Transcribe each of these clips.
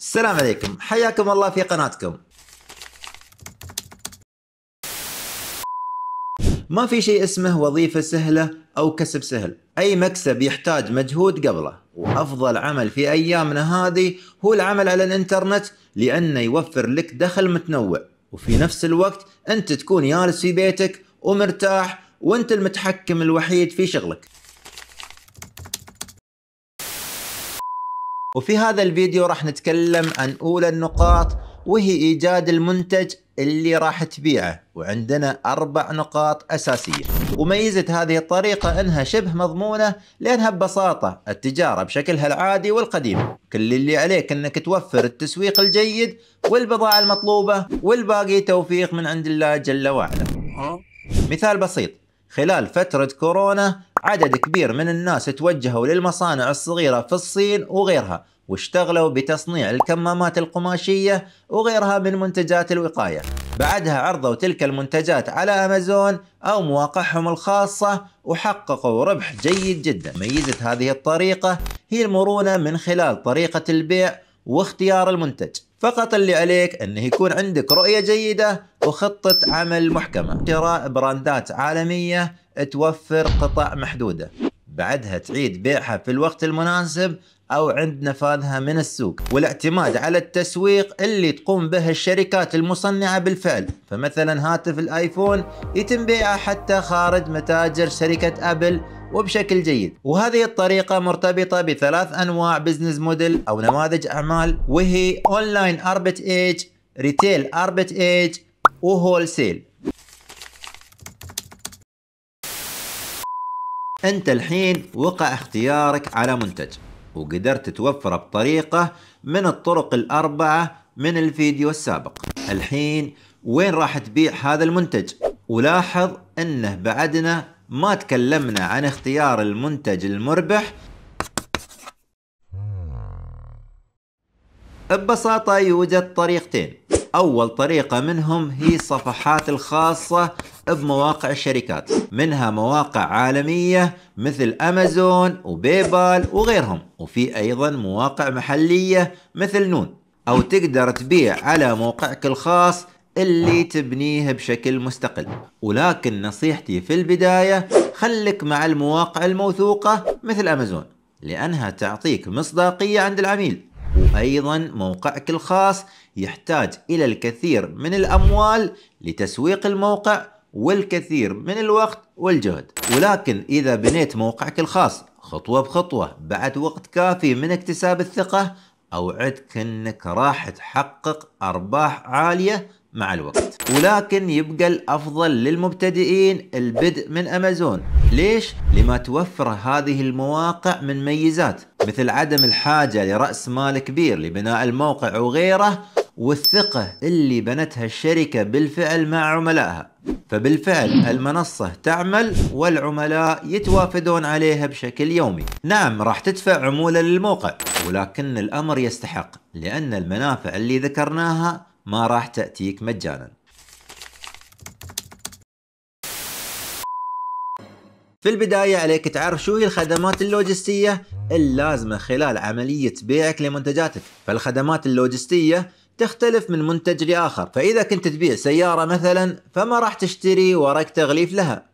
السلام عليكم حياكم الله في قناتكم ما في شيء اسمه وظيفة سهلة أو كسب سهل أي مكسب يحتاج مجهود قبله وأفضل عمل في أيامنا هذه هو العمل على الإنترنت لأنه يوفر لك دخل متنوع وفي نفس الوقت أنت تكون جالس في بيتك ومرتاح وأنت المتحكم الوحيد في شغلك وفي هذا الفيديو راح نتكلم عن أولى النقاط وهي إيجاد المنتج اللي راح تبيعه وعندنا أربع نقاط أساسية وميزة هذه الطريقة أنها شبه مضمونة لأنها ببساطة التجارة بشكلها العادي والقديم كل اللي عليك أنك توفر التسويق الجيد والبضاعة المطلوبة والباقي توفيق من عند الله جل وعلا مثال بسيط خلال فترة كورونا عدد كبير من الناس توجهوا للمصانع الصغيرة في الصين وغيرها واشتغلوا بتصنيع الكمامات القماشية وغيرها من منتجات الوقاية بعدها عرضوا تلك المنتجات على أمازون أو مواقعهم الخاصة وحققوا ربح جيد جدا ميزة هذه الطريقة هي المرونة من خلال طريقة البيع واختيار المنتج فقط اللي عليك انه يكون عندك رؤية جيدة وخطة عمل محكمة شراء براندات عالمية توفر قطع محدودة بعدها تعيد بيعها في الوقت المناسب أو عند نفاذها من السوق والاعتماد على التسويق اللي تقوم به الشركات المصنعة بالفعل فمثلا هاتف الآيفون يتم بيعه حتى خارج متاجر شركة أبل وبشكل جيد وهذه الطريقة مرتبطة بثلاث أنواع بزنس موديل أو نماذج أعمال وهي أونلاين أربت إيج ريتيل أربت إيج وهول سيل انت الحين وقع اختيارك على منتج وقدرت توفره بطريقة من الطرق الأربعة من الفيديو السابق الحين وين راح تبيع هذا المنتج ولاحظ انه بعدنا ما تكلمنا عن اختيار المنتج المربح ببساطة يوجد طريقتين أول طريقة منهم هي الصفحات الخاصة بمواقع الشركات منها مواقع عالمية مثل أمازون وبيبال وغيرهم وفي أيضا مواقع محلية مثل نون أو تقدر تبيع على موقعك الخاص اللي تبنيه بشكل مستقل ولكن نصيحتي في البداية خلك مع المواقع الموثوقة مثل أمازون لأنها تعطيك مصداقية عند العميل وأيضا موقعك الخاص يحتاج إلى الكثير من الأموال لتسويق الموقع والكثير من الوقت والجهد ولكن إذا بنيت موقعك الخاص خطوة بخطوة بعد وقت كافي من اكتساب الثقة أوعدك أنك راح تحقق أرباح عالية مع الوقت ولكن يبقى الأفضل للمبتدئين البدء من أمازون ليش؟ لما توفر هذه المواقع من ميزات مثل عدم الحاجة لرأس مال كبير لبناء الموقع وغيره والثقة اللي بنتها الشركة بالفعل مع عملائها فبالفعل المنصة تعمل والعملاء يتوافدون عليها بشكل يومي نعم راح تدفع عمولة للموقع ولكن الأمر يستحق لأن المنافع اللي ذكرناها ما راح تأتيك مجانا في البداية عليك تعرف شو هي الخدمات اللوجستية اللازمة خلال عملية بيعك لمنتجاتك فالخدمات اللوجستية تختلف من منتج لآخر فإذا كنت تبيع سيارة مثلا فما راح تشتري ورق تغليف لها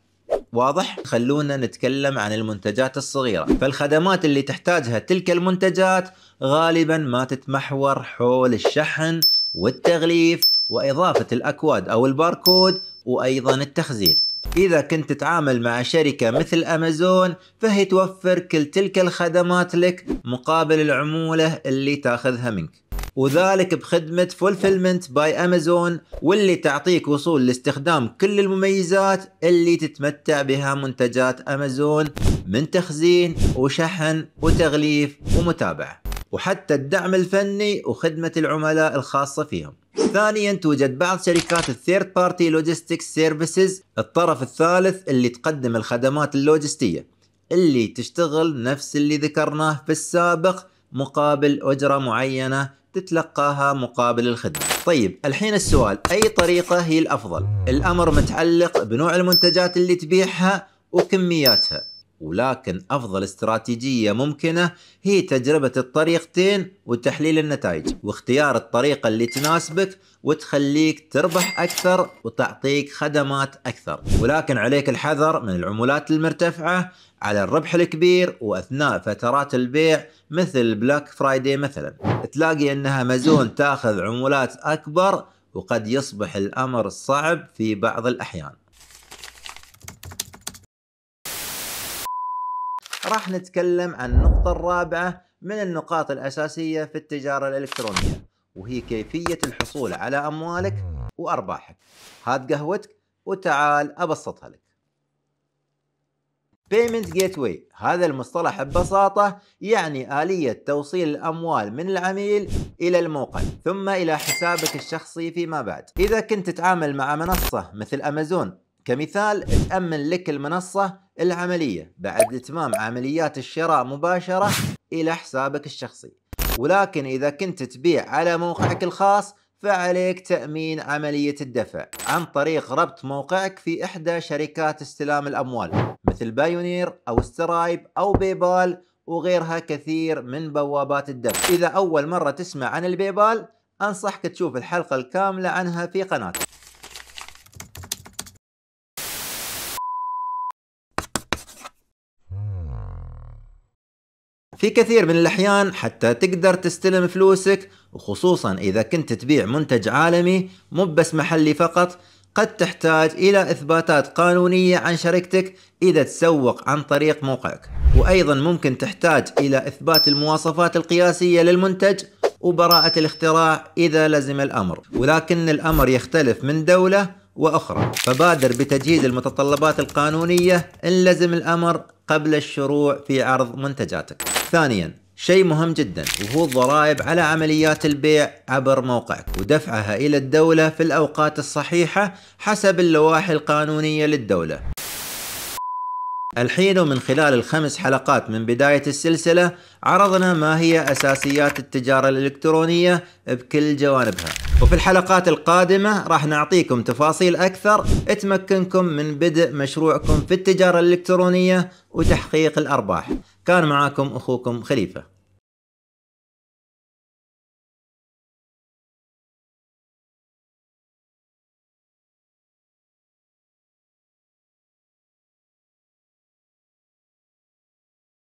واضح؟ خلونا نتكلم عن المنتجات الصغيرة فالخدمات اللي تحتاجها تلك المنتجات غالبا ما تتمحور حول الشحن والتغليف وإضافة الأكواد أو الباركود وأيضا التخزين إذا كنت تتعامل مع شركة مثل أمازون فهي توفر كل تلك الخدمات لك مقابل العمولة اللي تاخذها منك وذلك بخدمة Fulfillment by Amazon واللي تعطيك وصول لاستخدام كل المميزات اللي تتمتع بها منتجات أمازون من تخزين وشحن وتغليف ومتابعة وحتى الدعم الفني وخدمة العملاء الخاصة فيهم ثانيا توجد بعض شركات الثيرد بارتي لوجيستكس سيرفيسز الطرف الثالث اللي تقدم الخدمات اللوجستية اللي تشتغل نفس اللي ذكرناه في السابق مقابل أجرة معينة تتلقاها مقابل الخدمة طيب الحين السؤال أي طريقة هي الأفضل؟ الأمر متعلق بنوع المنتجات اللي تبيعها وكمياتها ولكن أفضل استراتيجية ممكنة هي تجربة الطريقتين وتحليل النتائج واختيار الطريقة اللي تناسبك وتخليك تربح أكثر وتعطيك خدمات أكثر ولكن عليك الحذر من العمولات المرتفعة على الربح الكبير وأثناء فترات البيع مثل بلاك فرايدي مثلا تلاقي أنها مزون تاخذ عمولات أكبر وقد يصبح الأمر صعب في بعض الأحيان راح نتكلم عن النقطة الرابعة من النقاط الأساسية في التجارة الإلكترونية وهي كيفية الحصول على أموالك وأرباحك هات قهوتك وتعال أبسطها لك Payment Gateway هذا المصطلح ببساطة يعني آلية توصيل الأموال من العميل إلى الموقع ثم إلى حسابك الشخصي فيما بعد إذا كنت تتعامل مع منصة مثل أمازون كمثال تأمن لك المنصة العملية بعد إتمام عمليات الشراء مباشرة إلى حسابك الشخصي ولكن إذا كنت تبيع على موقعك الخاص فعليك تأمين عملية الدفع عن طريق ربط موقعك في إحدى شركات استلام الأموال مثل بايونير أو سترايب أو بيبال وغيرها كثير من بوابات الدفع إذا أول مرة تسمع عن البيبال أنصحك تشوف الحلقة الكاملة عنها في قناتك في كثير من الأحيان حتى تقدر تستلم فلوسك وخصوصا إذا كنت تبيع منتج عالمي مو بس محلي فقط قد تحتاج إلى إثباتات قانونية عن شركتك إذا تسوق عن طريق موقعك وأيضا ممكن تحتاج إلى إثبات المواصفات القياسية للمنتج وبراءة الاختراع إذا لزم الأمر ولكن الأمر يختلف من دولة وأخرى فبادر بتجهيز المتطلبات القانونية إن لزم الأمر قبل الشروع في عرض منتجاتك ثانيا شيء مهم جدا وهو الضرائب على عمليات البيع عبر موقعك ودفعها إلى الدولة في الأوقات الصحيحة حسب اللوائح القانونية للدولة الحين ومن خلال الخمس حلقات من بداية السلسلة عرضنا ما هي أساسيات التجارة الإلكترونية بكل جوانبها وفي الحلقات القادمة راح نعطيكم تفاصيل أكثر تمكنكم من بدء مشروعكم في التجارة الإلكترونية وتحقيق الأرباح كان معاكم أخوكم خليفة